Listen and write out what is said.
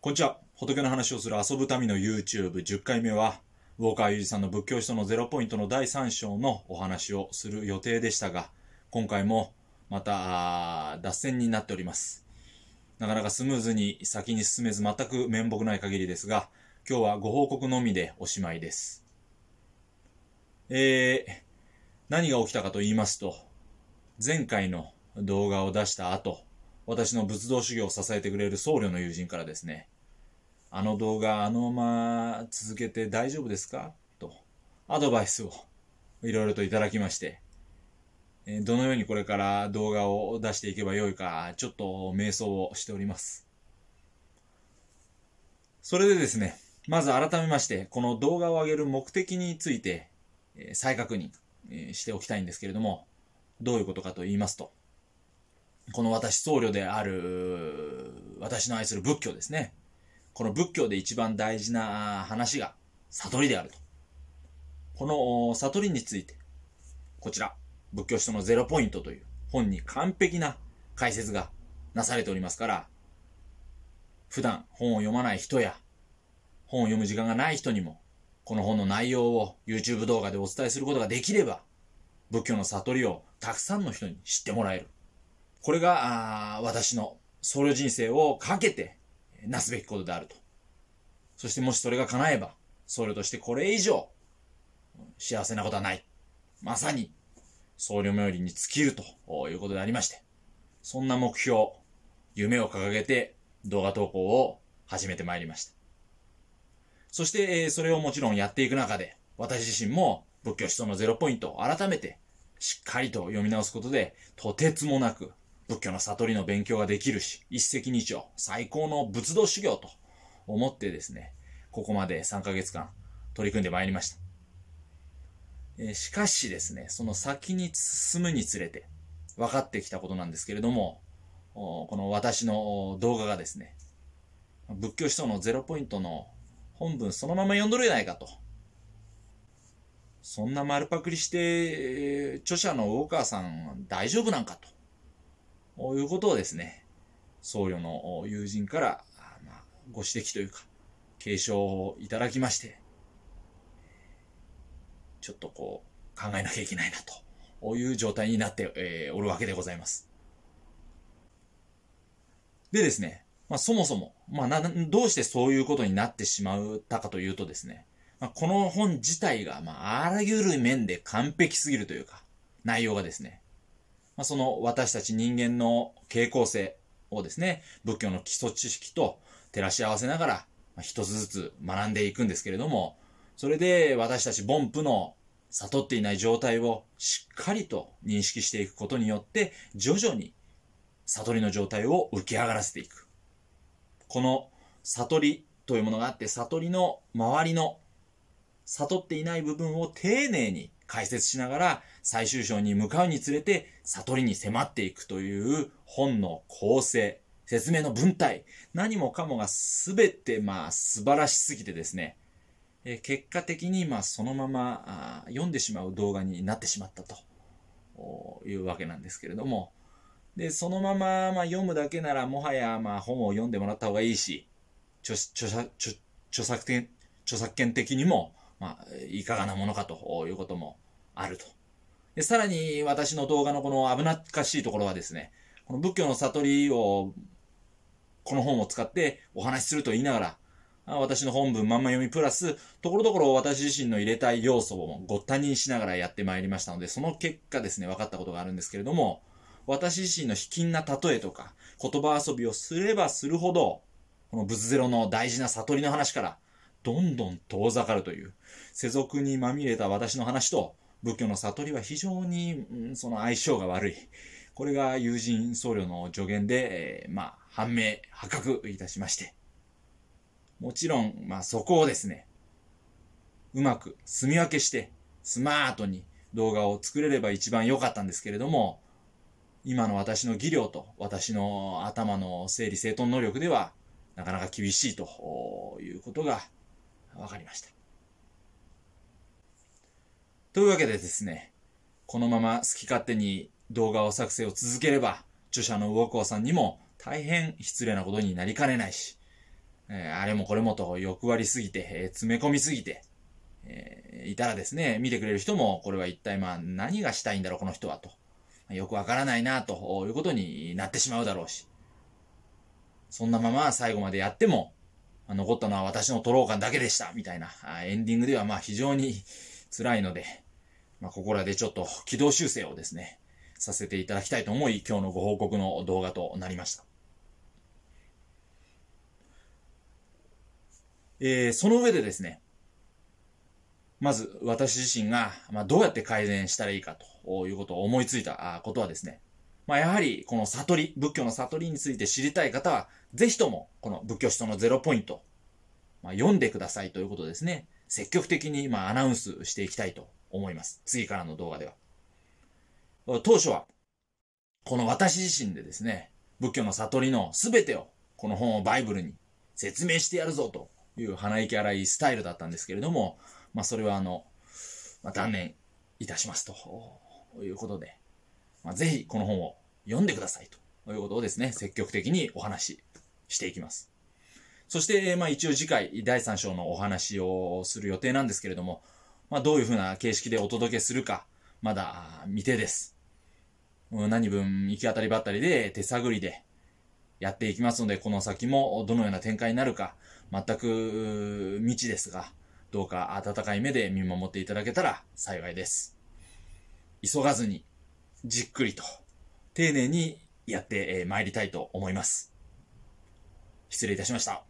こんにちは。仏の話をする遊ぶための YouTube10 回目は、ウォーカーユージさんの仏教史のゼロポイントの第3章のお話をする予定でしたが、今回もまた脱線になっております。なかなかスムーズに先に進めず全く面目ない限りですが、今日はご報告のみでおしまいです。えー、何が起きたかと言いますと、前回の動画を出した後、私の仏道修行を支えてくれる僧侶の友人からですね、あの動画あのまま続けて大丈夫ですかとアドバイスをいろいろといただきまして、どのようにこれから動画を出していけばよいか、ちょっと瞑想をしております。それでですね、まず改めまして、この動画を上げる目的について、再確認しておきたいんですけれども、どういうことかと言いますと、この私僧侶である、私の愛する仏教ですね。この仏教で一番大事な話が悟りであると。この悟りについて、こちら、仏教人のゼロポイントという本に完璧な解説がなされておりますから、普段本を読まない人や、本を読む時間がない人にも、この本の内容を YouTube 動画でお伝えすることができれば、仏教の悟りをたくさんの人に知ってもらえる。これが、私の僧侶人生をかけて、なすべきことであると。そしてもしそれが叶えば、僧侶としてこれ以上、幸せなことはない。まさに、僧侶冥利に尽きるということでありまして、そんな目標、夢を掲げて動画投稿を始めてまいりました。そして、それをもちろんやっていく中で、私自身も仏教思想のゼロポイントを改めてしっかりと読み直すことで、とてつもなく仏教の悟りの勉強ができるし、一石二鳥、最高の仏道修行と思ってですね、ここまで3ヶ月間取り組んでまいりました。えしかしですね、その先に進むにつれて分かってきたことなんですけれども、この私の動画がですね、仏教思想のゼロポイントの本文そのまま読んどるやないかと。そんな丸パクリして、著者の大川さん大丈夫なんかと。ういうことをですね、僧侶の友人から、まご指摘というか、継承をいただきまして、ちょっとこう、考えなきゃいけないなという状態になって、えおるわけでございます。でですね、まあ、そもそも、まあ、な、どうしてそういうことになってしまったかというとですね、まあ、この本自体が、まあ、あらゆる面で完璧すぎるというか、内容がですね、まあ、その私たち人間の傾向性をですね、仏教の基礎知識と照らし合わせながら、まあ、一つずつ学んでいくんですけれども、それで私たち凡夫の悟っていない状態をしっかりと認識していくことによって、徐々に悟りの状態を浮き上がらせていく。この悟りというものがあって、悟りの周りの悟っていない部分を丁寧に解説しながら、最終章に向かうにつれて悟りに迫っていくという本の構成、説明の文体、何もかもが全てまあ素晴らしすぎてですね、え結果的にまあそのまま読んでしまう動画になってしまったというわけなんですけれども、で、そのままま読むだけならもはやま本を読んでもらった方がいいし、著著著著作権著作権的にも、まあ、いかがなものかということもあると。で、さらに私の動画のこの危なっかしいところはですね、この仏教の悟りを、この本を使ってお話しすると言いながら、私の本文まんま読みプラス、ところどころ私自身の入れたい要素をごったにしながらやってまいりましたので、その結果ですね、分かったことがあるんですけれども、私自身の卑近な例えとか、言葉遊びをすればするほど、この仏ゼロの大事な悟りの話から、どんどん遠ざかるという、世俗にまみれた私の話と、仏教の悟りは非常に、うん、その相性が悪い。これが友人僧侶の助言で、えー、まあ、判明、破格いたしまして。もちろん、まあ、そこをですね、うまく、住み分けして、スマートに動画を作れれば一番良かったんですけれども、今の私の技量と、私の頭の整理整頓能力では、なかなか厳しいということが分かりました。というわけでですね、このまま好き勝手に動画を作成を続ければ、著者の魚子さんにも大変失礼なことになりかねないし、えー、あれもこれもと欲張りすぎて、えー、詰め込みすぎて、えー、いたらですね、見てくれる人も、これは一体まあ何がしたいんだろう、この人はと。よくわからないな、ということになってしまうだろうし。そんなまま最後までやっても、残ったのは私のトロー感だけでした、みたいな。エンディングではまあ非常に辛いので、まあ、ここらでちょっと軌道修正をですね、させていただきたいと思い、今日のご報告の動画となりました。えー、その上でですね、まず私自身が、まあ、どうやって改善したらいいかということを思いついたことはですね、まあ、やはりこの悟り、仏教の悟りについて知りたい方は、ぜひともこの仏教思想のゼロポイント、まあ、読んでくださいということですね。積極的に今アナウンスしていきたいと思います。次からの動画では。当初は、この私自身でですね、仏教の悟りの全てを、この本をバイブルに説明してやるぞという鼻息荒いスタイルだったんですけれども、まあそれはあの、まあ、断念いたしますということで、まあ、ぜひこの本を読んでくださいということをですね、積極的にお話ししていきます。そして、まあ一応次回第3章のお話をする予定なんですけれども、まあどういうふうな形式でお届けするか、まだ未定です。何分行き当たりばったりで手探りでやっていきますので、この先もどのような展開になるか、全く未知ですが、どうか温かい目で見守っていただけたら幸いです。急がずに、じっくりと、丁寧にやって参りたいと思います。失礼いたしました。